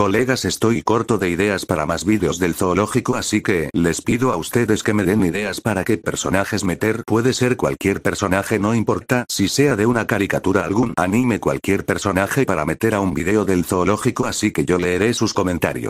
Colegas estoy corto de ideas para más vídeos del zoológico así que les pido a ustedes que me den ideas para qué personajes meter puede ser cualquier personaje no importa si sea de una caricatura algún anime cualquier personaje para meter a un video del zoológico así que yo leeré sus comentarios.